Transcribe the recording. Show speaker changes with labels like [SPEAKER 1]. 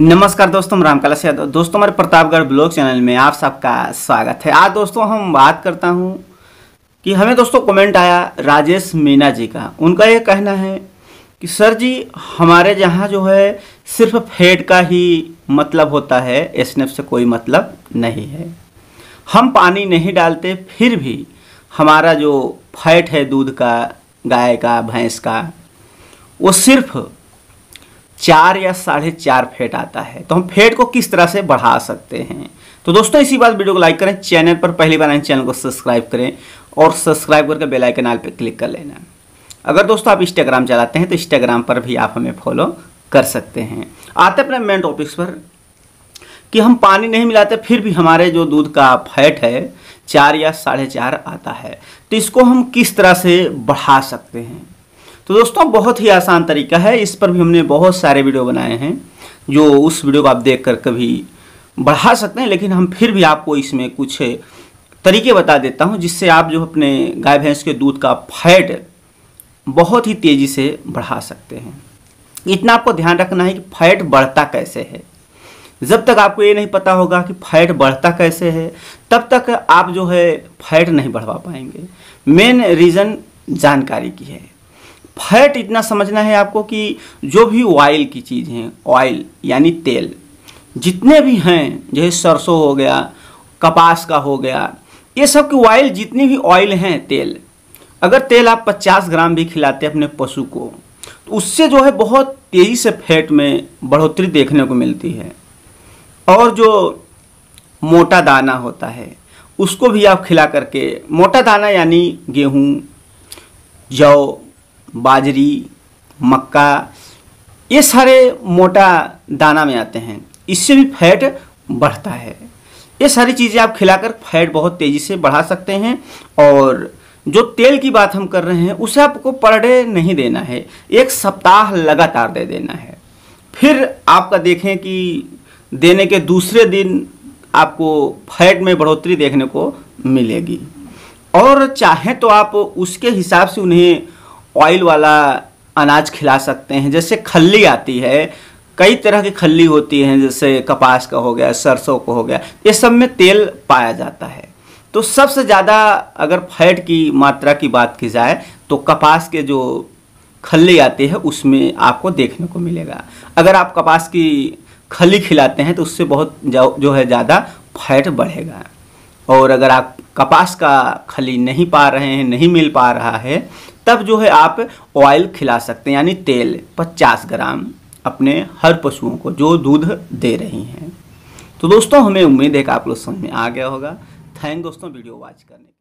[SPEAKER 1] नमस्कार दोस्तों राम कलश यादव दोस्तों हमारे प्रतापगढ़ ब्लॉग चैनल में आप सबका स्वागत है आज दोस्तों हम बात करता हूं कि हमें दोस्तों कमेंट आया राजेश मीना जी का उनका यह कहना है कि सर जी हमारे यहाँ जो है सिर्फ फेड का ही मतलब होता है एसनेफ से कोई मतलब नहीं है हम पानी नहीं डालते फिर भी हमारा जो फैट है दूध का गाय का भैंस का वो सिर्फ चार या साढ़े चार फेट आता है तो हम फेट को किस तरह से बढ़ा सकते हैं तो दोस्तों इसी बात वीडियो को लाइक करें चैनल पर पहली बार आए चैनल को सब्सक्राइब करें और सब्सक्राइब करके बेल आइकन आल पर क्लिक कर लेना अगर दोस्तों आप इंस्टाग्राम चलाते हैं तो इंस्टाग्राम पर भी आप हमें फॉलो कर सकते हैं आते अपने मेन टॉपिक्स पर कि हम पानी नहीं मिलाते फिर भी हमारे जो दूध का फैट है चार या साढ़े चार आता है तो इसको हम किस तरह से बढ़ा सकते हैं तो दोस्तों बहुत ही आसान तरीका है इस पर भी हमने बहुत सारे वीडियो बनाए हैं जो उस वीडियो को आप देख कर कभी बढ़ा सकते हैं लेकिन हम फिर भी आपको इसमें कुछ तरीके बता देता हूँ जिससे आप जो अपने गाय भैंस के दूध का फैट बहुत ही तेज़ी से बढ़ा सकते हैं इतना आपको ध्यान रखना है कि फैट बढ़ता कैसे है जब तक आपको ये नहीं पता होगा कि फैट बढ़ता कैसे है तब तक आप जो है फैट नहीं बढ़वा पाएंगे मेन रीज़न जानकारी की है फैट इतना समझना है आपको कि जो भी ऑयल की चीज़ हैं ऑयल यानी तेल जितने भी हैं जैसे सरसों हो गया कपास का हो गया ये सब की ऑयल जितनी भी ऑयल हैं तेल अगर तेल आप 50 ग्राम भी खिलाते हैं अपने पशु को तो उससे जो है बहुत तेज़ी से फैट में बढ़ोतरी देखने को मिलती है और जो मोटा दाना होता है उसको भी आप खिला करके मोटा दाना यानी गेहूँ जौ बाजरी मक्का ये सारे मोटा दाना में आते हैं इससे भी फैट बढ़ता है ये सारी चीज़ें आप खिलाकर फैट बहुत तेज़ी से बढ़ा सकते हैं और जो तेल की बात हम कर रहे हैं उसे आपको पर डे नहीं देना है एक सप्ताह लगातार दे देना है फिर आपका देखें कि देने के दूसरे दिन आपको फैट में बढ़ोतरी देखने को मिलेगी और चाहे तो आप उसके हिसाब से उन्हें ऑयल वाला अनाज खिला सकते हैं जैसे खल्ली आती है कई तरह की खल्ली होती हैं जैसे कपास का हो गया सरसों का हो गया ये सब में तेल पाया जाता है तो सबसे ज़्यादा अगर फैट की मात्रा की बात की जाए तो कपास के जो खल्ली आती है उसमें आपको देखने को मिलेगा अगर आप कपास की खली खिलाते हैं तो उससे बहुत जो है ज़्यादा फैट बढ़ेगा और अगर आप कपास का खली नहीं पा रहे हैं नहीं मिल पा रहा है तब जो है आप ऑयल खिला सकते हैं यानी तेल 50 ग्राम अपने हर पशुओं को जो दूध दे रही हैं तो दोस्तों हमें उम्मीद है कि आप लोग समझ में आ गया होगा थैंक दोस्तों वीडियो वॉच करने